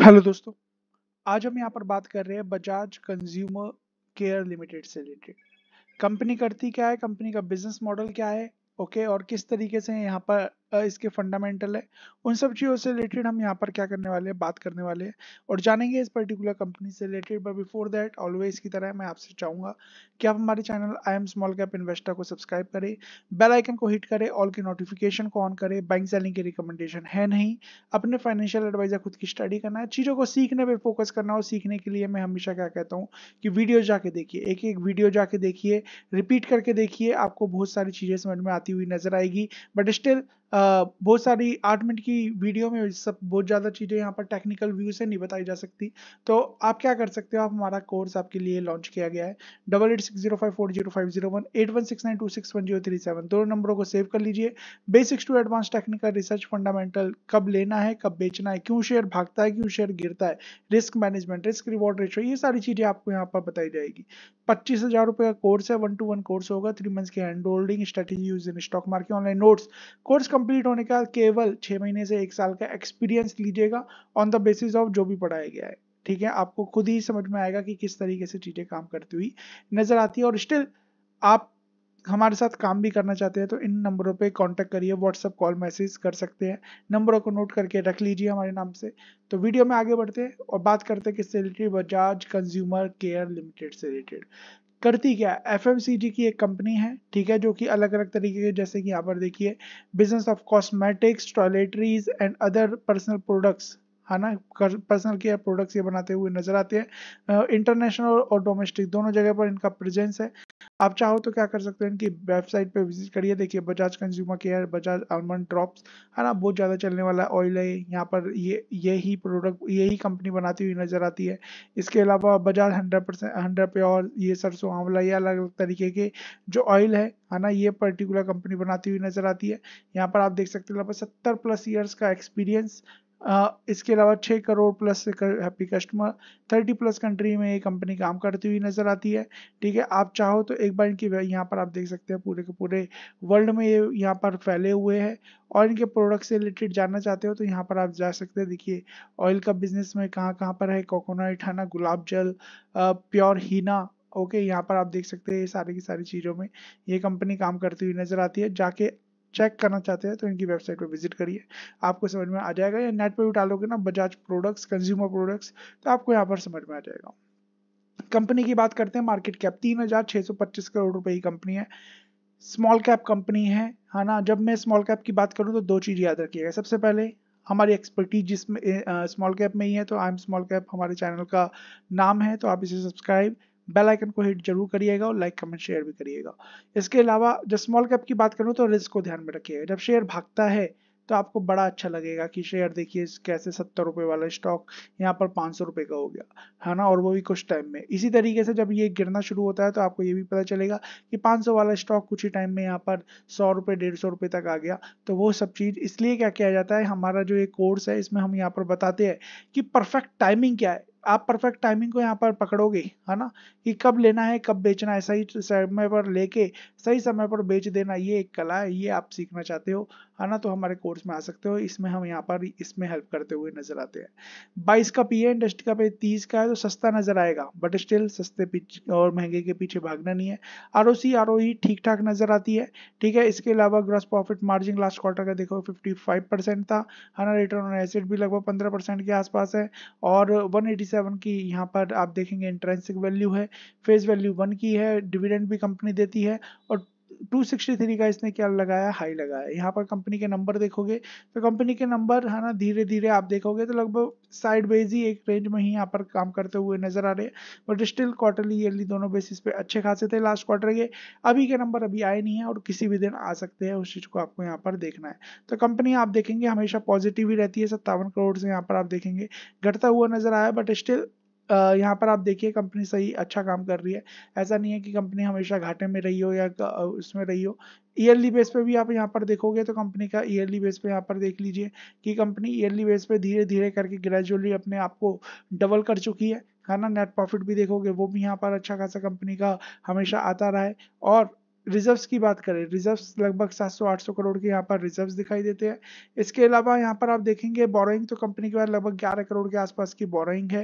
hello दोस्तों आज हम यहाँ पर बात कर रहे हैं बजाज कंज्यूमर केयर लिमिटेड से रिलेटेड कंपनी करती क्या है कंपनी का बिजनेस मॉडल क्या है ओके और किस तरीके से यहाँ पर इसके फंडामेंटल है उन सब चीज़ों से रिलेटेड हम यहाँ पर क्या करने वाले हैं बात करने वाले हैं और जानेंगे इस पर्टिकुलर कंपनी से related but before that always की तरह मैं आपसे चाहूँगा कि आप हमारे channel I am small cap investor को सब्सक्राइब करें बेल आइकन को हिट करें ऑल की नोटिफिकेशन को ऑन करें बैंक सेलिंग की रिकमेंडेशन है नहीं अपने फाइनेंशियल एडवाइजर खुद की स्टडी करना है चीज़ों को सीखने पर फोकस करना और सीखने के लिए मैं हमेशा क्या कहता हूँ कि वीडियो जाके देखिए एक एक वीडियो जाके देखिए रिपीट करके देखिए आपको बहुत सारी चीज़ें समझ में आती हुई नजर आएगी बट स्टिल बहुत सारी आठ मिनट की वीडियो में सब बहुत ज़्यादा चीज़ें यहाँ पर टेक्निकल व्यू से नहीं बताई जा सकती तो आप क्या कर सकते हो आप हमारा कोर्स आपके लिए लॉन्च किया गया है double eight six zero five four zero five zero one eight one six nine two six one zero three seven दोनों नंबरों को सेव कर लीजिए basics to advance technical research fundamental कब लेना है कब बेचना है क्यों शेयर भागता है क्यों शेयर गिरता है risk management risk reward ratio ये सारी चीज़ें आपको यहाँ पर बताई जाएगी पच्चीस हज़ार रुपये का कोर्स है वन टू वन कोर्स होगा थ्री मंथ्स की hand holding strategy use in stock market online notes course का कंप्लीट होने के बाद केवल छह महीने से एक साल का एक्सपीरियंस लीजिएगा ऑन द बेसिस ऑफ जो भी पढ़ाया गया है ठीक है आपको खुद ही समझ में आएगा कि किस तरीके से चीज़ें काम करती हुई नज़र आती है और स्टिल आप हमारे साथ काम भी करना चाहते हैं तो इन नंबरों पे कांटेक्ट करिए व्हाट्सअप कॉल मैसेज कर सकते हैं नंबरों को नोट करके रख लीजिए हमारे नाम से तो वीडियो में आगे बढ़ते हैं और बात करते हैं किससे related Bajaj consumer care limited से रिलेटेड करती क्या एफ की एक कंपनी है ठीक है जो कि अलग अलग तरीके के जैसे कि यहाँ पर देखिए business of cosmetics toiletries and other personal products है ना पर्सनल केयर प्रोडक्ट्स ये बनाते हुए नजर आते हैं इंटरनेशनल और डोमेस्टिक दोनों जगह पर इनका प्रेजेंस है आप चाहो तो क्या कर सकते हैं इनकी वेबसाइट पे विजिट करिए देखिए Bajaj consumer care Bajaj almond drops है ना बहुत ज़्यादा चलने वाला ऑयल है यहाँ पर ये यही प्रोडक्ट यही कंपनी बनाती हुई नज़र आती है इसके अलावा बजाज हंड्रेड परसेंट हंड्रेड पे और ये सरसों आंवला ये अलग अलग तरीके के जो ऑयल है है ना ये पर्टिकुलर कंपनी बनाती हुई नज़र आती है यहाँ पर आप देख सकते हैं लगभग सत्तर प्लस ईयर्स का एक्सपीरियंस इसके अलावा छः crore plus happy customer thirty plus country में ये कंपनी काम करती हुई नज़र आती है ठीक है आप चाहो तो एक बार इनकी यहाँ पर आप देख सकते हैं पूरे के पूरे वर्ल्ड में ये यहाँ पर फैले हुए हैं और इनके प्रोडक्ट से रिलेटेड जानना चाहते हो तो यहाँ पर आप जा सकते हैं देखिए ऑयल का बिजनेस में कहाँ कहाँ पर है कोकोनट हाना गुलाब जल प्योर हीना ओके यहाँ पर आप देख सकते हैं ये सारी की सारी चीज़ों में ये कंपनी काम करती हुई नज़र आती है जाके चेक करना चाहते हैं तो इनकी वेबसाइट पर विजिट करिए आपको समझ में आ जाएगा या नेट पर भी डालोगे ना बजाज प्रोडक्ट्स कंज्यूमर प्रोडक्ट्स तो आपको यहाँ पर समझ में आ जाएगा कंपनी की बात करते हैं मार्केट कैप तीन हजार छः सौ पच्चीस करोड़ रुपए की कंपनी है स्मॉल कैप कंपनी है है ना जब मैं स्मॉल कैप की बात करूँ तो दो चीज़ याद रखिएगा सबसे पहले हमारी एक्सपर्टीज जिसमें स्मॉल कैप में ही है तो आई एम स्मॉल कैप हमारे चैनल का नाम है तो आप इसे सब्सक्राइब बेल आइकन को हिट जरूर करिएगा और लाइक कमेंट शेयर भी करिएगा इसके अलावा जब स्मॉल कैप की बात करूँ तो रिस्क को ध्यान में रखिएगा जब शेयर भागता है तो आपको बड़ा अच्छा लगेगा कि शेयर देखिए कैसे सत्तर रुपये वाला स्टॉक यहाँ पर पाँच सौ रुपये का हो गया है ना और वो भी कुछ टाइम में इसी तरीके से जब ये गिरना शुरू होता है तो आपको ये भी पता चलेगा कि पाँच सौ वाला स्टॉक कुछ ही टाइम में यहाँ पर सौ रुपये डेढ़ सौ रुपये तक आ गया तो वो सब चीज़ इसलिए क्या किया जाता है हमारा जो ये कोर्स है इसमें हम यहाँ पर बताते हैं कि परफेक्ट टाइमिंग क्या है आप परफेक्ट टाइमिंग को यहाँ पर पकड़ोगे है ना कि कब लेना है कब बेचना है सही समय पर लेके सही समय पर बेच देना ये एक कला है ये आप सीखना चाहते हो है ना तो हमारे कोर्स में आ सकते हो इसमें हम यहाँ पर इसमें हेल्प करते हुए नजर आते हैं बाईस का पी है इंडस्ट्री का पे तीस का है तो सस्ता नजर आएगा बट स्टिल सस्ते और महंगे के पीछे भागना नहीं है R O C R O E e ठीक ठाक नजर आती है ठीक है इसके अलावा gross profit margin last quarter का देखो फिफ्टी फाइव परसेंट था है ना रिटर्न ऑन एसेट भी लगभग पंद्रह परसेंट के आसपास है और वन एटी सेवन की यहाँ पर आप देखेंगे इंट्रेंसिक वैल्यू है फेस वैल्यू वन की है डिविडेंड भी कंपनी देती है और टू सिक्सटी थ्री का इसने क्या लगाया हाई लगाया यहाँ पर कंपनी के नंबर देखोगे तो कंपनी के नंबर है ना धीरे धीरे आप देखोगे तो लगभग साइड बेज ही एक रेंज में ही यहाँ पर काम करते हुए नजर आ रहे हैं बट स्टिल क्वार्टरली ईयरली दोनों बेसिस पे अच्छे खासे थे लास्ट क्वार्टर के अभी के नंबर अभी आए नहीं है और किसी भी दिन आ सकते हैं उस चीज़ को आपको यहाँ पर देखना है तो कंपनी आप देखेंगे हमेशा पॉजिटिव ही रहती है सत्तावन करोड़ से यहाँ पर आप देखेंगे घटता हुआ नजर आया बट स्टिल यहाँ पर आप देखिए कंपनी सही अच्छा काम कर रही है ऐसा नहीं है कि कंपनी हमेशा घाटे में रही हो या उसमें रही हो ईयरली बेस पे भी आप यहाँ पर देखोगे तो कंपनी का ईयरली बेस पे यहाँ पर देख लीजिए कि कंपनी ईयरली बेस पे धीरे धीरे करके ग्रेजुअली अपने आप को डबल कर चुकी है है ना नेट प्रॉफिट भी देखोगे वो भी यहाँ पर अच्छा खासा कंपनी का हमेशा आता रहा है और रिजर्व्स की बात करें रिजर्व्स लगभग 700-800 करोड़ के यहाँ पर रिजर्व्स दिखाई देते हैं इसके अलावा यहाँ पर आप देखेंगे बोरोइंग तो कंपनी के पास लगभग 11 करोड़ के आसपास की बोरोइंग है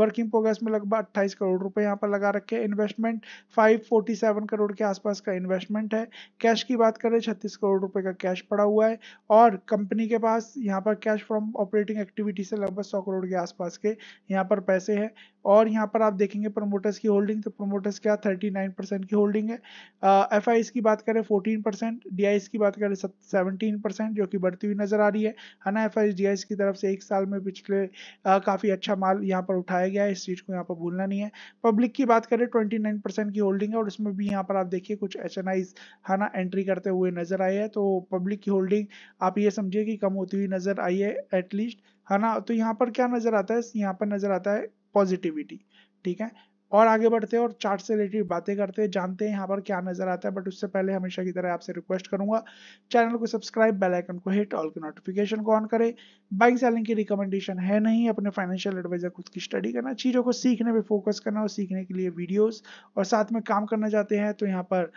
वर्किंग प्रोग्रेस में लगभग 28 करोड़ रुपए यहाँ पर लगा रखे हैं इन्वेस्टमेंट 547 करोड़ के आसपास का इन्वेस्टमेंट है कैश की बात करें छत्तीस करोड़ रुपये का कैश पड़ा हुआ है और कंपनी के पास यहाँ पर कैश फ्रॉम ऑपरेटिंग एक्टिविटी से लगभग सौ करोड़ के आसपास के यहाँ पर पैसे हैं और यहाँ पर आप देखेंगे प्रोमोटर्स की होल्डिंग तो प्रोमोटर्स क्या थर्टी की होल्डिंग है एफ uh, की बात करें 14 परसेंट डी की बात करें 17 परसेंट जो कि बढ़ती हुई नज़र आ रही है है ना एफ आई की तरफ से एक साल में पिछले काफ़ी अच्छा माल यहाँ पर उठाया गया है इस चीज़ को यहाँ पर भूलना नहीं है पब्लिक की बात करें 29 परसेंट की होल्डिंग है और इसमें भी यहाँ पर आप देखिए कुछ एच एन है ना एंट्री करते हुए नज़र आए हैं तो पब्लिक की होल्डिंग आप ये समझिए कि कम होती हुई नज़र आई है एटलीस्ट है ना तो यहाँ पर क्या नज़र आता है यहाँ पर नज़र आता है पॉजिटिविटी ठीक है और आगे बढ़ते हैं और चार्ट से रिलेटेड बातें करते हैं जानते हैं यहाँ पर क्या नजर आता है बट उससे पहले हमेशा की तरह आपसे रिक्वेस्ट करूंगा चैनल को सब्सक्राइब बेल आइकन को हिट ऑल के नोटिफिकेशन को ऑन करें बाइक सेलिंग की रिकमेंडेशन है नहीं अपने फाइनेंशियल एडवाइजर खुद की स्टडी करना चीज़ों को सीखने पर फोकस करना और सीखने के लिए वीडियोज और साथ में काम करना चाहते हैं तो यहाँ पर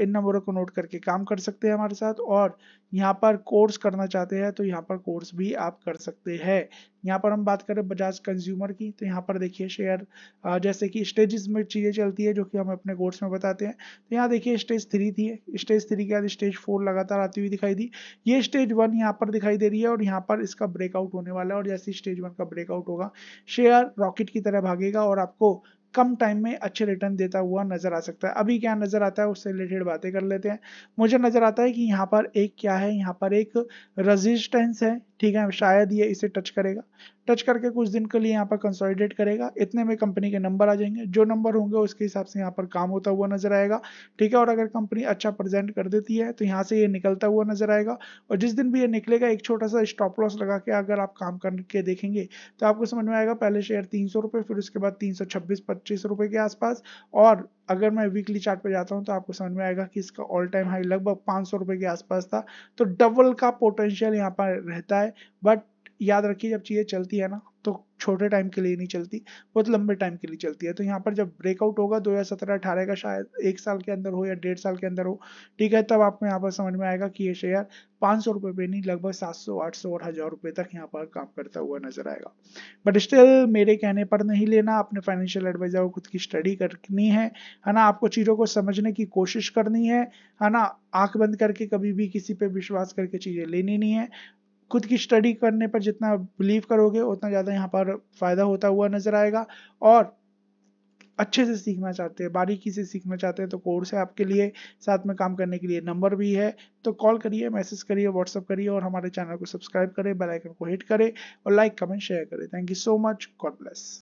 इन नंबरों को नोट करके काम कर सकते हैं हमारे साथ और यहाँ पर कोर्स करना चाहते हैं तो यहाँ पर कोर्स भी आप कर सकते हैं यहाँ पर हम बात करें बजाज कंज्यूमर की तो यहाँ पर देखिए शेयर जैसे कि स्टेजेस में चीज़ें चलती है जो कि हम अपने कोर्स में बताते हैं तो यहाँ देखिए स्टेज थ्री थी स्टेज थ्री के बाद स्टेज फोर लगातार आती हुई दिखाई दी ये स्टेज वन यहाँ पर दिखाई दे रही है और यहाँ पर इसका ब्रेकआउट होने वाला है और जैसे स्टेज वन का ब्रेकआउट होगा शेयर रॉकेट की तरह भागेगा और आपको कम टाइम में अच्छे रिटर्न देता हुआ नज़र आ सकता है अभी क्या नज़र आता है उससे रिलेटेड बातें कर लेते हैं मुझे नज़र आता है कि यहाँ पर एक क्या है यहाँ पर एक रेजिस्टेंस है ठीक है शायद ये इसे टच करेगा टच करके कुछ दिन के लिए यहाँ पर कंसोलिडेट करेगा इतने में कंपनी के नंबर आ जाएंगे जो नंबर होंगे उसके हिसाब से यहाँ पर काम होता हुआ नजर आएगा ठीक है और अगर कंपनी अच्छा प्रेजेंट कर देती है तो यहाँ से ये निकलता हुआ नजर आएगा और जिस दिन भी ये निकलेगा एक छोटा सा स्टॉप लॉस लगा के अगर आप काम करके देखेंगे तो आपको समझ में आएगा पहले शेयर तीन सौ फिर उसके बाद तीन सौ छब्बीस पच्चीस के आसपास और अगर मैं वीकली चार्ट पे जाता हूँ तो आपको समझ में आएगा कि इसका ऑल टाइम हाई लगभग पाँच सौ के आसपास था तो डबल का पोटेंशियल यहाँ पर रहता है बट याद रखिए जब चीज़ें चलती है ना तो छोटे टाइम के लिए नहीं चलती बहुत लंबे टाइम के लिए चलती है तो यहाँ पर जब ब्रेकआउट होगा दो हज़ार सत्रह अठारह का शायद एक साल के अंदर हो या डेढ़ साल के अंदर हो ठीक है तब आपको यहाँ पर समझ में आएगा कि ये शेयर पाँच सौ रुपये पे नहीं लगभग सात सौ आठ सौ और हज़ार रुपये तक यहाँ पर काम करता हुआ नजर आएगा बट स्टिल मेरे कहने पर नहीं लेना अपने फाइनेंशियल एडवाइजर को खुद की स्टडी करनी है है ना आपको चीज़ों को समझने की कोशिश करनी है है ना आंख बंद करके कभी भी किसी पे विश्वास करके चीज़ें लेनी नहीं है खुद की स्टडी करने पर जितना बिलीव करोगे उतना ज़्यादा यहाँ पर फ़ायदा होता हुआ नज़र आएगा और अच्छे से सीखना चाहते हैं बारीकी से सीखना चाहते हैं तो कोर्स है आपके लिए साथ में काम करने के लिए नंबर भी है तो कॉल करिए मैसेज करिए व्हाट्सअप करिए और हमारे चैनल को सब्सक्राइब करें बेल आइकन को हिट करें और लाइक कमेंट शेयर करें thank you so much God bless